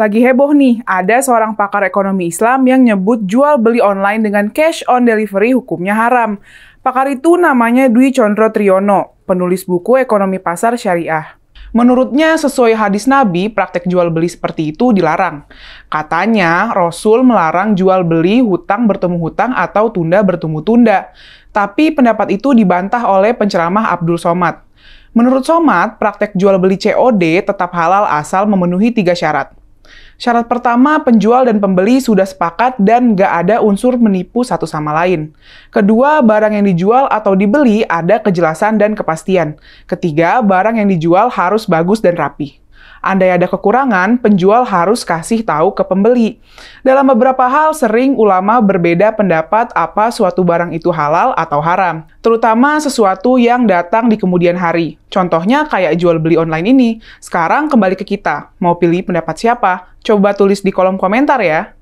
Lagi heboh nih, ada seorang pakar ekonomi Islam yang nyebut jual beli online dengan cash on delivery hukumnya haram. Pakar itu namanya Dwi Chondro Triyono, penulis buku Ekonomi Pasar Syariah. Menurutnya, sesuai hadis Nabi, praktek jual beli seperti itu dilarang. Katanya, Rasul melarang jual beli hutang bertemu hutang atau tunda bertemu tunda. Tapi pendapat itu dibantah oleh penceramah Abdul Somad. Menurut Somad, praktek jual beli COD tetap halal asal memenuhi tiga syarat. Syarat pertama, penjual dan pembeli sudah sepakat dan nggak ada unsur menipu satu sama lain. Kedua, barang yang dijual atau dibeli ada kejelasan dan kepastian. Ketiga, barang yang dijual harus bagus dan rapi. Andai ada kekurangan, penjual harus kasih tahu ke pembeli. Dalam beberapa hal, sering ulama berbeda pendapat apa suatu barang itu halal atau haram, terutama sesuatu yang datang di kemudian hari. Contohnya kayak jual beli online ini. Sekarang kembali ke kita, mau pilih pendapat siapa? Coba tulis di kolom komentar ya.